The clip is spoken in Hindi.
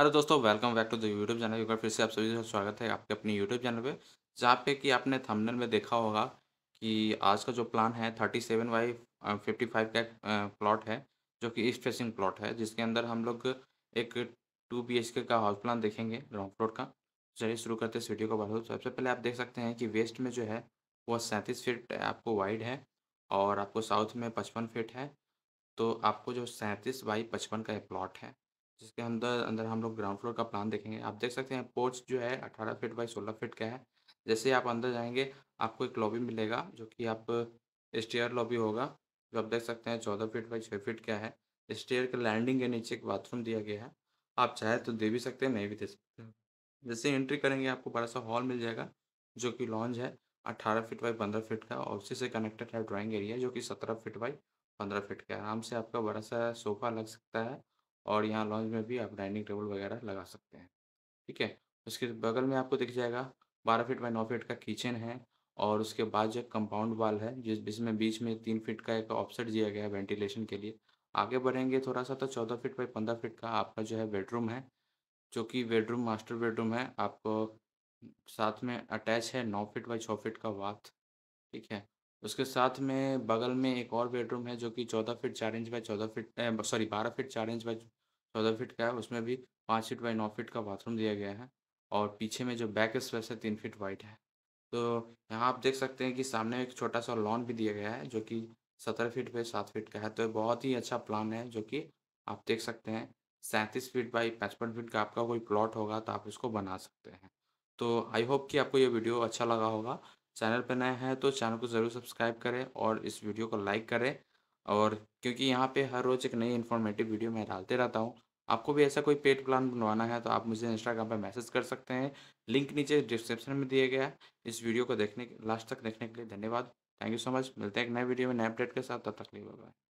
हेलो दोस्तों welcome back to the YouTube channel एक बार फिर से आप सभी का स्वागत है आपके अपने यूट्यूब चैनल पे जहाँ पे कि आपने थंबनेल में देखा होगा कि आज का जो प्लान है thirty seven by fifty five का प्लॉट है जो कि ईस्ट फेसिंग प्लॉट है जिसके अंदर हम लोग एक टू बी एच के का हाउस प्लान देखेंगे ग्राउंड फ्लोर का चलिए शुरू करते हैं इस वीडियो को बहुत सबसे पहले आप देख सकते हैं कि वेस्ट में जो है वह सैंतीस फिट आपको वाइड है और आपको साउथ में पचपन फिट है तो आपको जो सैंतीस बाई पचपन का प्लॉट है जिसके अंदर अंदर हम लोग ग्राउंड फ्लोर का प्लान देखेंगे आप देख सकते हैं पोर्च जो है अठारह फीट बाई सोलह फिट का है जैसे आप अंदर जाएंगे आपको एक लॉबी मिलेगा जो कि आप स्टेयर लॉबी होगा जो आप देख सकते हैं चौदह फिट बाई छः फिट का है स्टेयर के लैंडिंग के नीचे एक बाथरूम दिया गया है आप चाहे तो दे भी सकते हैं नहीं भी दे सकते हैं जैसे एंट्री करेंगे आपको बड़ा सा हॉल मिल जाएगा जो कि लॉन्ज है अट्ठारह फीट बाई पंद्रह फिट का और उसी से कनेक्टेड है ड्राइंग एरिया जो कि सत्रह फीट बाई पंद्रह फिट का आराम से आपका बड़ा सा सोफा लग सकता है और यहाँ लॉन्च में भी आप डाइनिंग टेबल वगैरह लगा सकते हैं ठीक है उसके बगल में आपको दिख जाएगा बारह फीट बाई नौ फीट का किचन है और उसके बाद जो कंपाउंड वाल है जिस जिसमें बीच में तीन फीट का एक ऑफसेट दिया गया है वेंटिलेशन के लिए आगे बढ़ेंगे थोड़ा सा तो चौदह फीट बाई पंद्रह फीट का आपका जो है बेडरूम है जो कि बेडरूम मास्टर बेडरूम है आपको साथ में अटैच है नौ फीट बाई छः फीट का वाथ ठीक है उसके साथ में बगल में एक और बेडरूम है जो कि चौदह फीट चार इंच बाई चौदह फीट सॉरी बारह फीट चार इंच बाई चौदह फीट का है उसमें भी पाँच फीट बाई नौ फीट का बाथरूम दिया गया है और पीछे में जो बैक स्पेस है तीन फीट वाइड है तो यहाँ आप देख सकते हैं कि सामने एक छोटा सा लॉन भी दिया गया है जो कि सत्रह फीट बाई सात फीट का है तो बहुत ही अच्छा प्लान है जो कि आप देख सकते हैं सैंतीस फीट बाई पचपन फीट का आपका कोई प्लॉट होगा तो आप इसको बना सकते हैं तो आई होप कि आपको ये वीडियो अच्छा लगा होगा चैनल पर नए हैं तो चैनल को ज़रूर सब्सक्राइब करें और इस वीडियो को लाइक करें और क्योंकि यहाँ पे हर रोज़ एक नई इन्फॉर्मेटिव वीडियो मैं डालते रहता हूँ आपको भी ऐसा कोई पेड प्लान बनवाना है तो आप मुझे इंस्टाग्राम पर मैसेज कर सकते हैं लिंक नीचे डिस्क्रिप्शन में दिया गया इस वीडियो को देखने लास्ट तक देखने के लिए धन्यवाद थैंक यू सो मच मिलते हैं एक नए वीडियो में नए अपडेट के साथ तब तक लिए बाय